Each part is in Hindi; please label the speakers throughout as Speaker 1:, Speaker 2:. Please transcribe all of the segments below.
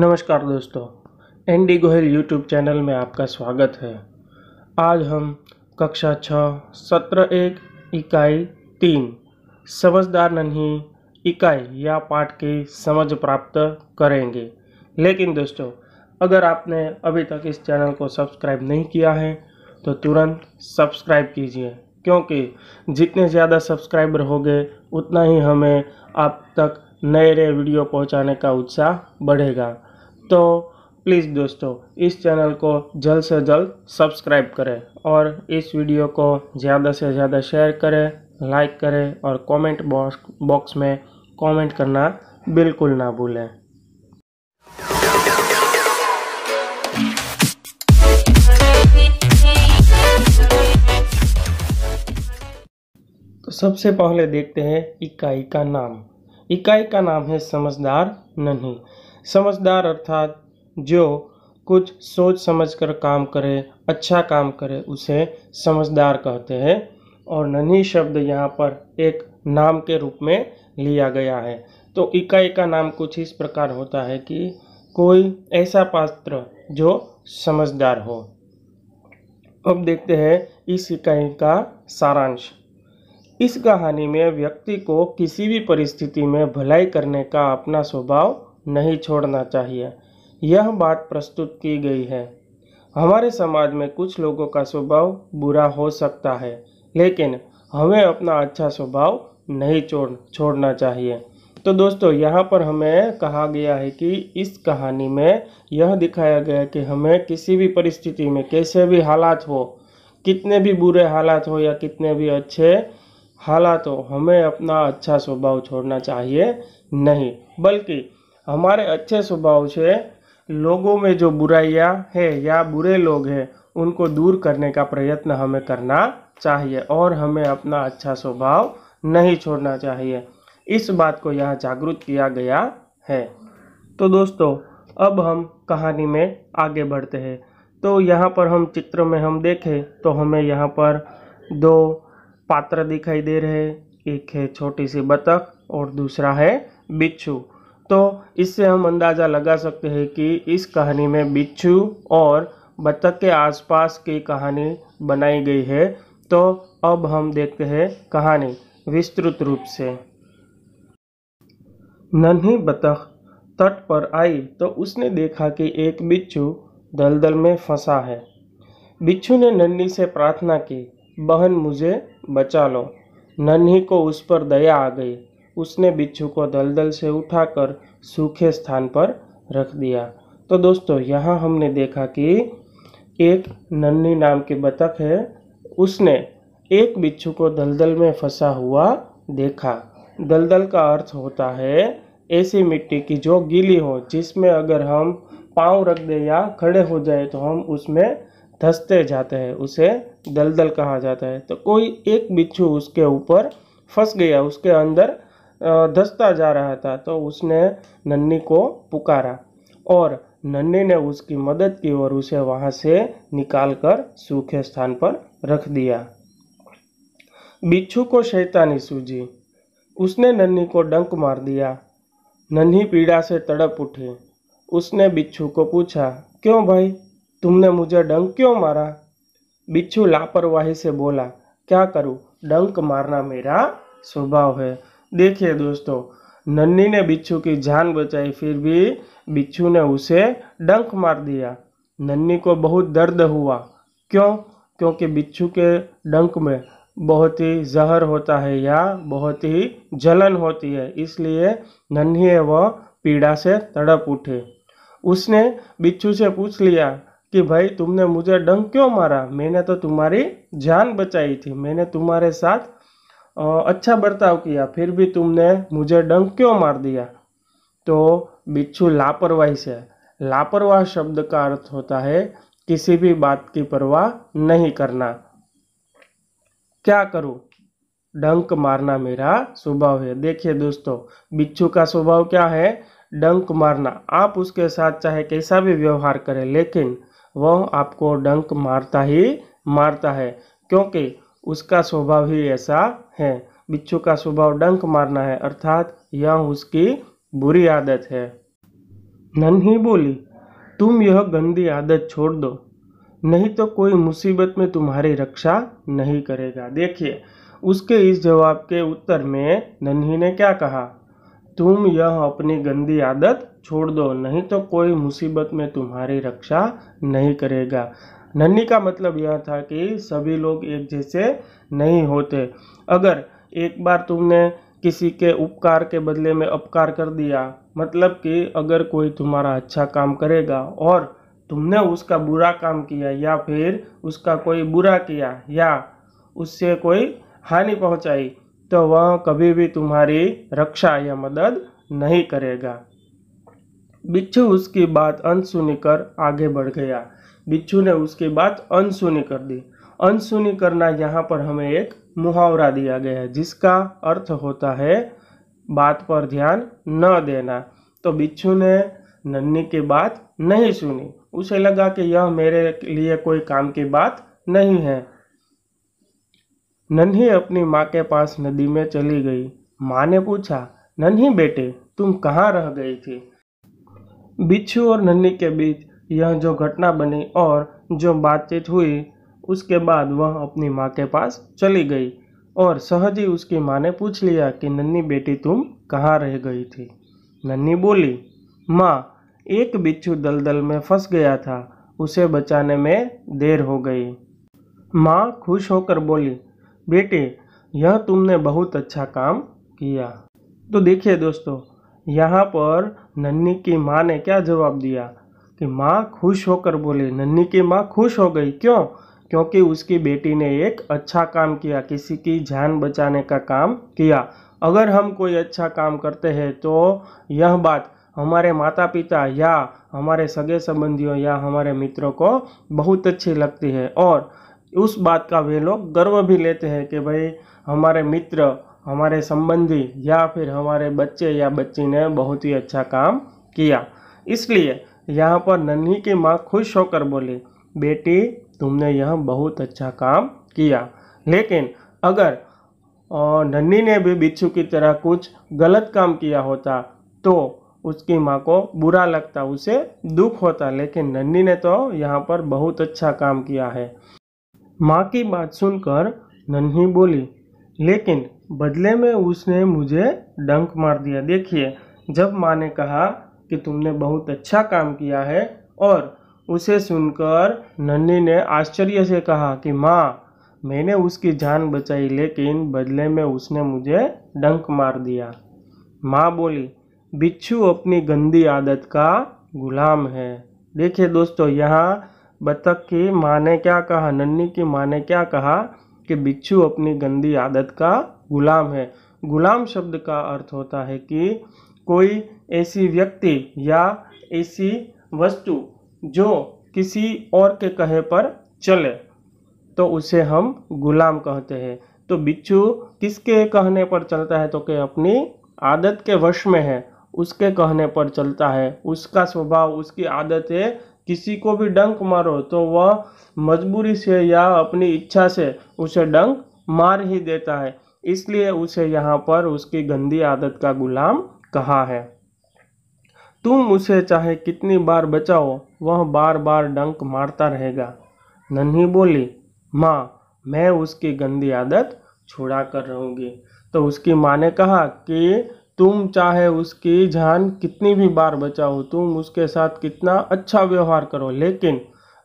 Speaker 1: नमस्कार दोस्तों N D Gohil YouTube channel में आपका स्वागत है आज हम कक्षा छः सत्र एक इकाई तीन समझदार नन्ही इकाई या पाठ की समझ प्राप्त करेंगे लेकिन दोस्तों अगर आपने अभी तक इस चैनल को सब्सक्राइब नहीं किया है तो तुरंत सब्सक्राइब कीजिए क्योंकि जितने ज़्यादा सब्सक्राइबर होंगे उतना ही हमें आप तक नए नए वीडियो पहुंचाने का उत्साह बढ़ेगा तो प्लीज़ दोस्तों इस चैनल को जल्द से जल्द सब्सक्राइब करें और इस वीडियो को ज़्यादा से ज़्यादा शेयर करें लाइक करें और कमेंट बॉक्स बॉक्स में कमेंट करना बिल्कुल ना भूलें तो सबसे पहले देखते हैं इकाई का नाम इकाई का नाम है समझदार नन्ही समझदार अर्थात जो कुछ सोच समझ कर काम करे अच्छा काम करे उसे समझदार कहते हैं और नन्ही शब्द यहाँ पर एक नाम के रूप में लिया गया है तो इकाई का नाम कुछ इस प्रकार होता है कि कोई ऐसा पात्र जो समझदार हो अब देखते हैं इस इकाई का सारांश इस कहानी में व्यक्ति को किसी भी परिस्थिति में भलाई करने का अपना स्वभाव नहीं छोड़ना चाहिए यह बात प्रस्तुत की गई है हमारे समाज में कुछ लोगों का स्वभाव बुरा हो सकता है लेकिन हमें अपना अच्छा स्वभाव नहीं छोड़ छोड़ना चाहिए तो दोस्तों यहाँ पर हमें कहा गया है कि इस कहानी में यह दिखाया गया कि हमें किसी भी परिस्थिति में कैसे भी हालात हो कितने भी बुरे हालात हो या कितने भी अच्छे हालात हो हमें अपना अच्छा स्वभाव छोड़ना चाहिए नहीं बल्कि हमारे अच्छे स्वभाव से लोगों में जो बुराइयाँ है या बुरे लोग हैं उनको दूर करने का प्रयत्न हमें करना चाहिए और हमें अपना अच्छा स्वभाव नहीं छोड़ना चाहिए इस बात को यह जागरूक किया गया है तो दोस्तों अब हम कहानी में आगे बढ़ते हैं तो यहाँ पर हम चित्र में हम देखें तो हमें यहाँ पर दो पात्र दिखाई दे रहे एक है छोटी सी बतख और दूसरा है बिच्छू तो इससे हम अंदाज़ा लगा सकते हैं कि इस कहानी में बिच्छू और बत्तख के आसपास की कहानी बनाई गई है तो अब हम देखते हैं कहानी विस्तृत रूप से नन्ही बतख तट पर आई तो उसने देखा कि एक बिच्छू दलदल में फंसा है बिच्छू ने नन्ही से प्रार्थना की बहन मुझे बचा लो नन्ही को उस पर दया आ गई उसने बिच्छू को दलदल से उठाकर सूखे स्थान पर रख दिया तो दोस्तों यहाँ हमने देखा कि एक नन्ही नाम की बतख है उसने एक बिच्छू को दलदल में फंसा हुआ देखा दलदल का अर्थ होता है ऐसी मिट्टी की जो गीली हो जिसमें अगर हम पाँव रख दें या खड़े हो जाए तो हम उसमें धसते जाते हैं उसे दलदल कहा जाता है तो कोई एक बिच्छू उसके ऊपर फंस गया उसके अंदर धसता जा रहा था तो उसने नन्नी को पुकारा और नन्नी ने उसकी मदद की और उसे वहाँ से निकाल कर सूखे स्थान पर रख दिया बिच्छू को शैतानी सूझी उसने नन्नी को डंक मार दिया नन्ही पीड़ा से तड़प उठी उसने बिच्छू को पूछा क्यों भाई तुमने मुझे डंक क्यों मारा बिच्छू लापरवाही से बोला क्या करूँ डंक मारना मेरा स्वभाव है देखिए दोस्तों नन्नी ने बिच्छू की जान बचाई फिर भी बिच्छू ने उसे डंक मार दिया नन्नी को बहुत दर्द हुआ क्यों क्योंकि बिच्छू के डंक में बहुत ही जहर होता है या बहुत ही जलन होती है इसलिए नन्ही है वह पीड़ा से तड़प उठे उसने बिच्छू से पूछ लिया कि भाई तुमने मुझे डंक क्यों मारा मैंने तो तुम्हारी जान बचाई थी मैंने तुम्हारे साथ अच्छा बर्ताव किया फिर भी तुमने मुझे डंक क्यों मार दिया तो बिच्छू लापरवाही से लापरवाह शब्द का अर्थ होता है किसी भी बात की परवाह नहीं करना क्या करूं डंक मारना मेरा स्वभाव है देखिए दोस्तों बिच्छू का स्वभाव क्या है डंक मारना आप उसके साथ चाहे कैसा भी व्यवहार करें लेकिन वह आपको डंक मारता ही मारता है क्योंकि उसका स्वभाव ही ऐसा है बिच्छू का स्वभाव डंक मारना है अर्थात यह उसकी बुरी आदत है नन्ही बोली तुम यह गंदी आदत छोड़ दो नहीं तो कोई मुसीबत में तुम्हारी रक्षा नहीं करेगा देखिए उसके इस जवाब के उत्तर में नन्ही ने क्या कहा तुम यह अपनी गंदी आदत छोड़ दो नहीं तो कोई मुसीबत में तुम्हारी रक्षा नहीं करेगा नन्ही का मतलब यह था कि सभी लोग एक जैसे नहीं होते अगर एक बार तुमने किसी के उपकार के बदले में अपकार कर दिया मतलब कि अगर कोई तुम्हारा अच्छा काम करेगा और तुमने उसका बुरा काम किया या फिर उसका कोई बुरा किया या उससे कोई हानि पहुंचाई तो वह कभी भी तुम्हारी रक्षा या मदद नहीं करेगा बिच्छू उसकी बात अनसुनी कर आगे बढ़ गया बिच्छू ने उसके बाद अनसुनी कर दी अनसुनी करना यहाँ पर हमें एक मुहावरा दिया गया है जिसका अर्थ होता है बात पर ध्यान न देना तो बिच्छू ने नन्ही की बात नहीं सुनी उसे लगा कि यह मेरे लिए कोई काम की बात नहीं है नन्ही अपनी माँ के पास नदी में चली गई माँ ने पूछा नन्ही बेटे तुम कहाँ रह गई थी बिच्छू और नन्ही के बीच यह जो घटना बनी और जो बातचीत हुई उसके बाद वह अपनी माँ के पास चली गई और सहज ही उसकी माँ ने पूछ लिया कि नन्नी बेटी तुम कहाँ रह गई थी नन्नी बोली माँ एक बिच्छू दलदल में फंस गया था उसे बचाने में देर हो गई माँ खुश होकर बोली बेटे यह तुमने बहुत अच्छा काम किया तो देखिए दोस्तों यहाँ पर नन्नी की माँ ने क्या जवाब दिया कि माँ खुश होकर बोली नन्ही की माँ खुश हो गई क्यों क्योंकि उसकी बेटी ने एक अच्छा काम किया किसी की जान बचाने का काम किया अगर हम कोई अच्छा काम करते हैं तो यह बात हमारे माता पिता या हमारे सगे संबंधियों या हमारे मित्रों को बहुत अच्छी लगती है और उस बात का वे लोग गर्व भी लेते हैं कि भाई हमारे मित्र हमारे संबंधी या फिर हमारे बच्चे या बच्ची ने बहुत ही अच्छा काम किया इसलिए यहाँ पर नन्ही की माँ खुश होकर बोली बेटी तुमने यह बहुत अच्छा काम किया लेकिन अगर नन्ही ने भी बिच्छू की तरह कुछ गलत काम किया होता तो उसकी माँ को बुरा लगता उसे दुख होता लेकिन नन्ही ने तो यहाँ पर बहुत अच्छा काम किया है माँ की बात सुनकर नन्ही बोली लेकिन बदले में उसने मुझे डंक मार दिया देखिए जब माँ ने कहा कि तुमने बहुत अच्छा काम किया है और उसे सुनकर नन्नी ने आश्चर्य से कहा कि माँ मैंने उसकी जान बचाई लेकिन बदले में उसने मुझे डंक मार दिया माँ बोली बिच्छू अपनी गंदी आदत का गुलाम है देखिए दोस्तों यहाँ बतख की माँ ने क्या कहा नन्नी की माँ ने क्या कहा कि बिच्छू अपनी गंदी आदत का गुलाम है गुलाम शब्द का अर्थ होता है कि कोई ऐसी व्यक्ति या ऐसी वस्तु जो किसी और के कहे पर चले तो उसे हम गुलाम कहते हैं तो बिच्छू किसके कहने पर चलता है तो कि अपनी आदत के वश में है उसके कहने पर चलता है उसका स्वभाव उसकी आदत है किसी को भी डंक मारो तो वह मजबूरी से या अपनी इच्छा से उसे डंक मार ही देता है इसलिए उसे यहाँ पर उसकी गंदी आदत का गुलाम कहा है तुम उसे चाहे कितनी बार बचाओ वह बार बार डंक मारता रहेगा नन्ही बोली माँ मैं उसकी गंदी आदत छुड़ा कर रहूँगी तो उसकी माँ ने कहा कि तुम चाहे उसकी जान कितनी भी बार बचाओ तुम उसके साथ कितना अच्छा व्यवहार करो लेकिन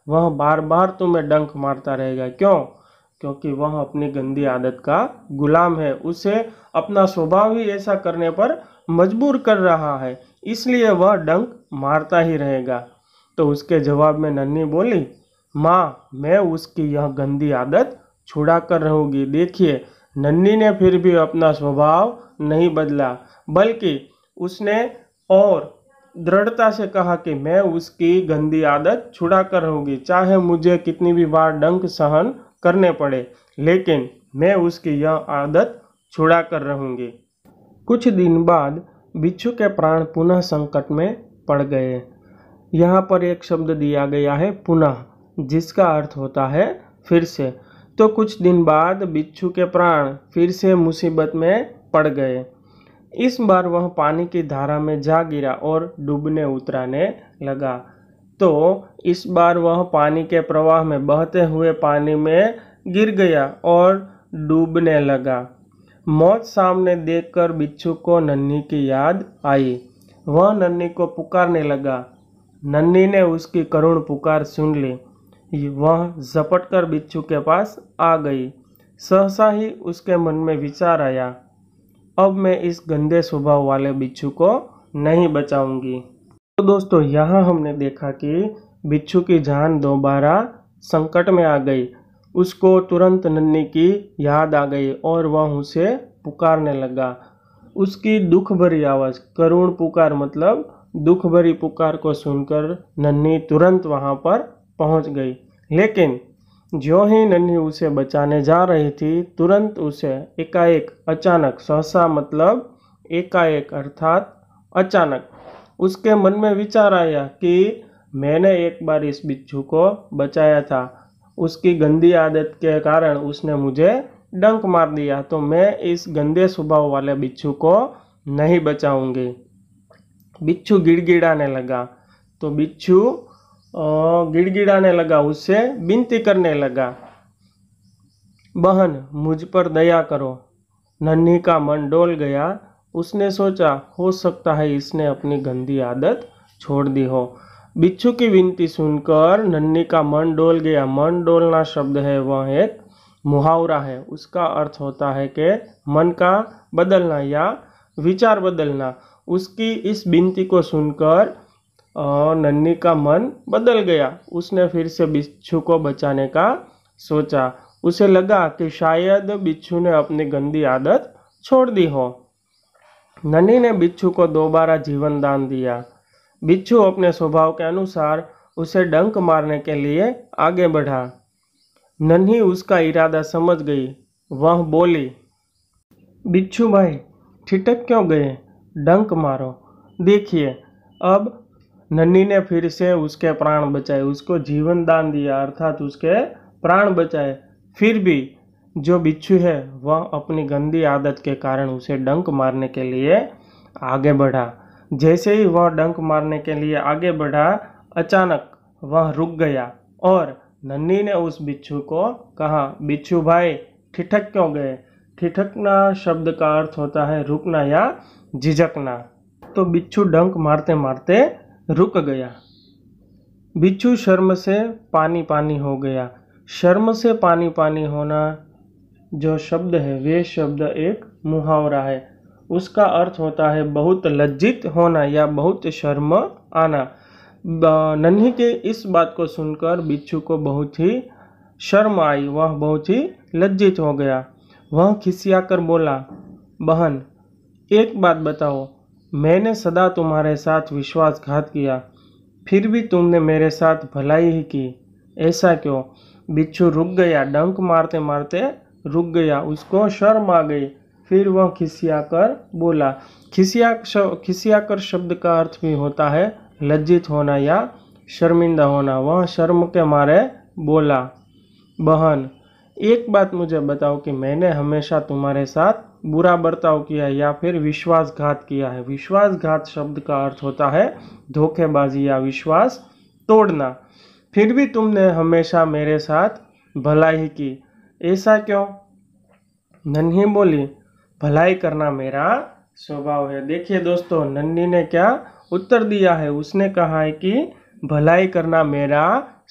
Speaker 1: वह बार बार तुम्हें डंक मारता रहेगा क्यों क्योंकि वह अपनी गंदी आदत का गुलाम है उसे अपना स्वभाव ही ऐसा करने पर मजबूर कर रहा है इसलिए वह डंक मारता ही रहेगा तो उसके जवाब में नन्नी बोली माँ मैं उसकी यह गंदी आदत छुड़ा कर रहूँगी देखिए नन्नी ने फिर भी अपना स्वभाव नहीं बदला बल्कि उसने और दृढ़ता से कहा कि मैं उसकी गंदी आदत छुड़ा कर रहूँगी चाहे मुझे कितनी भी बार डंक सहन करने पड़े लेकिन मैं उसकी यह आदत छुड़ा कर रहूँगी कुछ दिन बाद बिच्छू के प्राण पुनः संकट में पड़ गए यहाँ पर एक शब्द दिया गया है पुनः जिसका अर्थ होता है फिर से तो कुछ दिन बाद बिच्छू के प्राण फिर से मुसीबत में पड़ गए इस बार वह पानी की धारा में जा गिरा और डूबने उतराने लगा तो इस बार वह पानी के प्रवाह में बहते हुए पानी में गिर गया और डूबने लगा मौत सामने देखकर बिच्छू को नन्ही की याद आई वह नन्ही को पुकारने लगा नन्ही ने उसकी करुण पुकार सुन ली वह झपट कर बिच्छू के पास आ गई सहसा ही उसके मन में विचार आया अब मैं इस गंदे स्वभाव वाले बिच्छू को नहीं बचाऊंगी तो दोस्तों यहाँ हमने देखा कि बिच्छू की जान दोबारा संकट में आ गई उसको तुरंत नन्ही की याद आ गई और वह उसे पुकारने लगा उसकी दुख भरी आवाज़ करुण पुकार मतलब दुख भरी पुकार को सुनकर नन्ही तुरंत वहाँ पर पहुँच गई लेकिन जो ही नन्ही उसे बचाने जा रही थी तुरंत उसे एकाएक अचानक सहसा मतलब एकाएक अर्थात अचानक उसके मन में विचार आया कि मैंने एक बार इस बिच्छू को बचाया था उसकी गंदी आदत के कारण उसने मुझे डंक मार दिया तो मैं इस गंदे स्वभाव वाले बिच्छू को नहीं बचाऊंगी बिच्छू गिड़गिड़ाने लगा तो बिच्छू गिड़गिड़ाने लगा उससे विनती करने लगा बहन मुझ पर दया करो नन्ही का मन डोल गया उसने सोचा हो सकता है इसने अपनी गंदी आदत छोड़ दी हो बिच्छू की विनती सुनकर नन्नी का मन डोल गया मन डोलना शब्द है वह एक मुहावरा है उसका अर्थ होता है कि मन का बदलना या विचार बदलना उसकी इस विनती को सुनकर नन्नी का मन बदल गया उसने फिर से बिच्छू को बचाने का सोचा उसे लगा कि शायद बिच्छू ने अपनी गंदी आदत छोड़ दी हो नन्ही ने बिच्छू को दोबारा जीवन दान दिया बिच्छू अपने स्वभाव के अनुसार उसे डंक मारने के लिए आगे बढ़ा नन्ही उसका इरादा समझ गई वह बोली बिच्छू भाई ठिटक क्यों गए डंक मारो देखिए अब नन्ही ने फिर से उसके प्राण बचाए उसको जीवन दान दिया अर्थात उसके प्राण बचाए फिर भी जो बिच्छू है वह अपनी गंदी आदत के कारण उसे डंक मारने के लिए आगे बढ़ा जैसे ही वह डंक मारने के लिए आगे बढ़ा अचानक वह रुक गया और नन्ही ने उस बिच्छू को कहा बिच्छू भाई ठिठक क्यों गए ठिठकना शब्द का अर्थ होता है रुकना या झिझकना तो बिच्छू डंक मारते मारते रुक गया बिच्छू शर्म से पानी पानी हो गया शर्म से पानी पानी होना जो शब्द है वे शब्द एक मुहावरा है उसका अर्थ होता है बहुत लज्जित होना या बहुत शर्म आना नन्ही के इस बात को सुनकर बिच्छू को बहुत ही शर्म आई वह बहुत ही लज्जित हो गया वह कर बोला बहन एक बात बताओ मैंने सदा तुम्हारे साथ विश्वासघात किया फिर भी तुमने मेरे साथ भलाई ही की ऐसा क्यों बिच्छू रुक गया डंक मारते मारते रुक गया उसको शर्म आ गई फिर वह खिसियाकर बोला खिसिया खिसियाकर शब्द का अर्थ भी होता है लज्जित होना या शर्मिंदा होना वह शर्म के मारे बोला बहन एक बात मुझे बताओ कि मैंने हमेशा तुम्हारे साथ बुरा बर्ताव किया है या फिर विश्वासघात किया है विश्वासघात शब्द का अर्थ होता है धोखेबाजी या विश्वास तोड़ना फिर भी तुमने हमेशा मेरे साथ भलाई की ऐसा क्यों नन्ही बोली भलाई करना मेरा स्वभाव है देखिए दोस्तों नन्नी ने क्या उत्तर दिया है उसने कहा है कि भलाई करना मेरा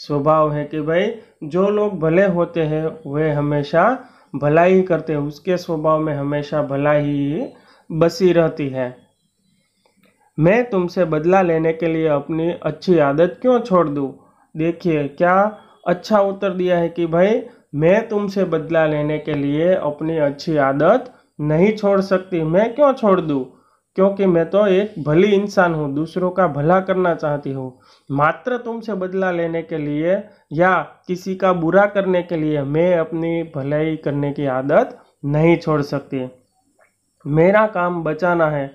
Speaker 1: स्वभाव है कि भाई जो लोग भले होते हैं वे हमेशा भलाई ही करते हैं उसके स्वभाव में हमेशा भलाई ही बसी रहती है मैं तुमसे बदला लेने के लिए अपनी अच्छी आदत क्यों छोड़ दूँ देखिए क्या अच्छा उत्तर दिया है कि भाई मैं तुमसे बदला लेने के लिए अपनी अच्छी आदत नहीं छोड़ सकती मैं क्यों छोड़ दूँ क्योंकि मैं तो एक भली इंसान हूँ दूसरों का भला करना चाहती हूँ मात्र तुमसे बदला लेने के लिए या किसी का बुरा करने के लिए मैं अपनी भलाई करने की आदत नहीं छोड़ सकती मेरा काम बचाना है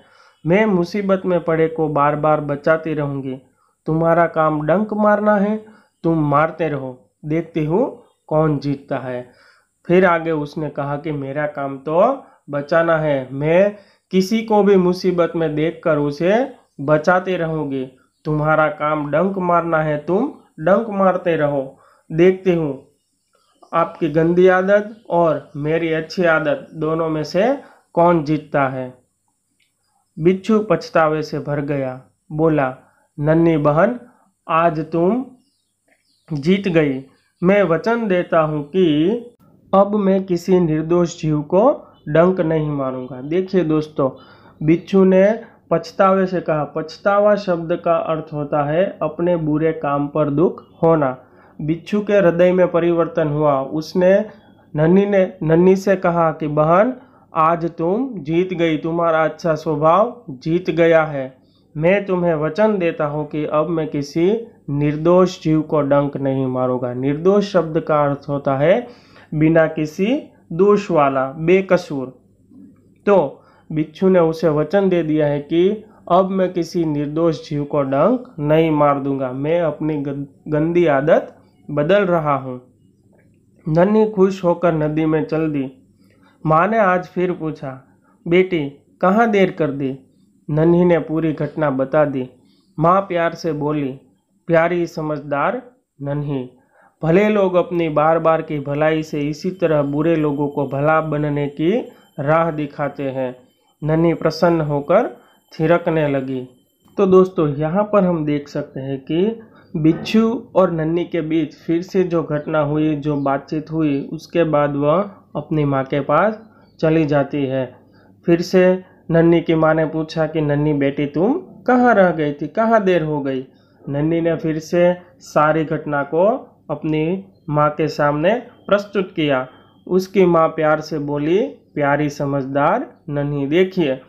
Speaker 1: मैं मुसीबत में पड़े को बार बार बचाती रहूँगी तुम्हारा काम डंक मारना है तुम मारते रहो देखती हूँ कौन जीतता है फिर आगे उसने कहा कि मेरा काम तो बचाना है मैं किसी को भी मुसीबत में देखकर उसे बचाते रहोगे तुम्हारा काम डंक मारना है तुम डंक मारते रहो देखती हूँ आपकी गंदी आदत और मेरी अच्छी आदत दोनों में से कौन जीतता है बिच्छू पछतावे से भर गया बोला नन्नी बहन आज तुम जीत गई मैं वचन देता हूँ कि अब मैं किसी निर्दोष जीव को डंक नहीं मारूंगा देखिए दोस्तों बिच्छू ने पछतावे से कहा पछतावा शब्द का अर्थ होता है अपने बुरे काम पर दुख होना बिच्छू के हृदय में परिवर्तन हुआ उसने नन्ही ने नन्ही से कहा कि बहन आज तुम जीत गई तुम्हारा अच्छा स्वभाव जीत गया है मैं तुम्हें वचन देता हूँ कि अब मैं किसी निर्दोष जीव को डंक नहीं मारूंगा निर्दोष शब्द का अर्थ होता है बिना किसी दोष वाला बेकसूर तो बिच्छू ने उसे वचन दे दिया है कि अब मैं किसी निर्दोष जीव को डंक नहीं मार दूंगा मैं अपनी गंदी आदत बदल रहा हूँ नन्ही खुश होकर नदी में चल दी माँ ने आज फिर पूछा बेटी कहाँ देर कर दी नन्ही ने पूरी घटना बता दी माँ प्यार से बोली प्यारी समझदार नन्ही भले लोग अपनी बार बार की भलाई से इसी तरह बुरे लोगों को भला बनने की राह दिखाते हैं नन्ही प्रसन्न होकर थिरकने लगी तो दोस्तों यहाँ पर हम देख सकते हैं कि बिच्छू और नन्नी के बीच फिर से जो घटना हुई जो बातचीत हुई उसके बाद वह अपनी माँ के पास चली जाती है फिर से नन्नी की माँ ने पूछा कि नन्नी बेटी तुम कहाँ रह गई थी कहाँ देर हो गई नन्नी ने फिर से सारी घटना को अपनी माँ के सामने प्रस्तुत किया उसकी माँ प्यार से बोली प्यारी समझदार नन्ही देखिए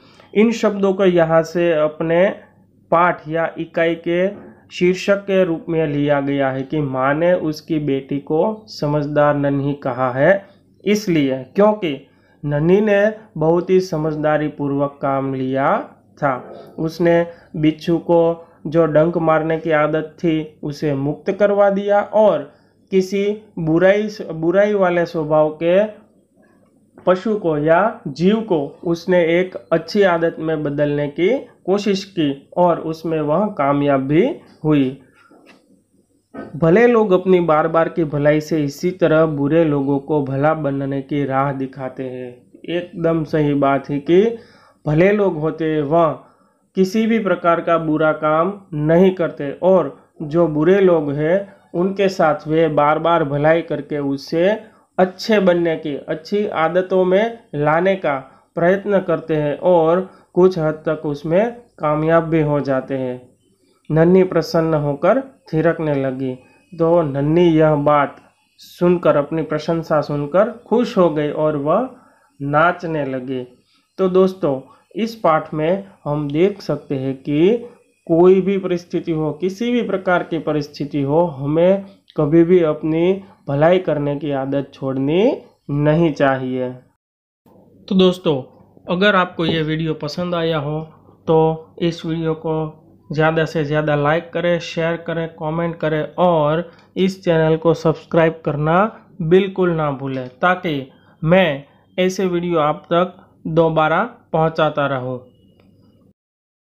Speaker 1: इन शब्दों को यहाँ से अपने पाठ या इकाई के शीर्षक के रूप में लिया गया है कि माँ ने उसकी बेटी को समझदार नन्ही कहा है इसलिए क्योंकि नन्ही ने बहुत ही समझदारी पूर्वक काम लिया था उसने बिच्छू को जो डंक मारने की आदत थी उसे मुक्त करवा दिया और किसी बुराई बुराई वाले स्वभाव के पशु को या जीव को उसने एक अच्छी आदत में बदलने की कोशिश की और उसमें वह कामयाब भी हुई भले लोग अपनी बार बार की भलाई से इसी तरह बुरे लोगों को भला बनने की राह दिखाते हैं एकदम सही बात है कि भले लोग होते वह किसी भी प्रकार का बुरा काम नहीं करते और जो बुरे लोग हैं उनके साथ वे बार बार भलाई करके उससे अच्छे बनने की अच्छी आदतों में लाने का प्रयत्न करते हैं और कुछ हद तक उसमें कामयाब भी हो जाते हैं नन्ही प्रसन्न होकर थिरकने लगी तो नन्ही यह बात सुनकर अपनी प्रशंसा सुनकर खुश हो गई और वह नाचने लगी तो दोस्तों इस पाठ में हम देख सकते हैं कि कोई भी परिस्थिति हो किसी भी प्रकार की परिस्थिति हो हमें कभी भी अपनी भलाई करने की आदत छोड़नी नहीं चाहिए तो दोस्तों अगर आपको ये वीडियो पसंद आया हो तो इस वीडियो को ज़्यादा से ज़्यादा लाइक करें शेयर करें कमेंट करें और इस चैनल को सब्सक्राइब करना बिल्कुल ना भूलें ताकि मैं ऐसे वीडियो आप तक दोबारा पहुँचाता रहो